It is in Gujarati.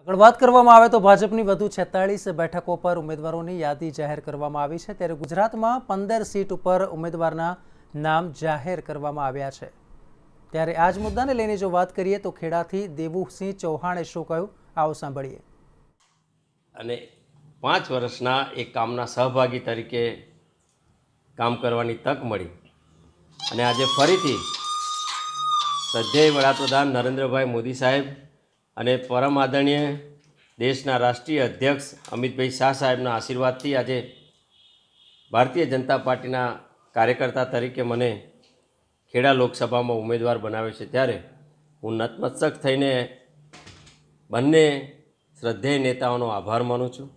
આગળ વાત કરવામાં આવે તો ભાજપની વધુ છેતાળીસ બેઠકો પર ઉમેદવારોની યાદી જાહેર કરવામાં આવી છે ત્યારે ગુજરાતમાં પંદર સીટ ઉપર ઉમેદવારના નામ જાહેર કરવામાં આવ્યા છે ત્યારે આ જ મુદ્દાને લઈને જો વાત કરીએ તો ખેડાથી દેવુસિંહ ચૌહાણે શું કહ્યું આવો સાંભળીએ અને પાંચ વર્ષના એક કામના સહભાગી તરીકે કામ કરવાની તક મળી અને આજે ફરીથી સધ્યય વડાપ્રધાન નરેન્દ્રભાઈ મોદી સાહેબ અને પરમ આદરણીય દેશના રાષ્ટ્રીય અધ્યક્ષ અમિતભાઈ શાહ સાહેબના આશીર્વાદથી આજે ભારતીય જનતા પાર્ટીના કાર્યકર્તા તરીકે મને ખેડા લોકસભામાં ઉમેદવાર બનાવે છે ત્યારે હું નતમસ્તક થઈને બંને શ્રદ્ધેય નેતાઓનો આભાર માનું છું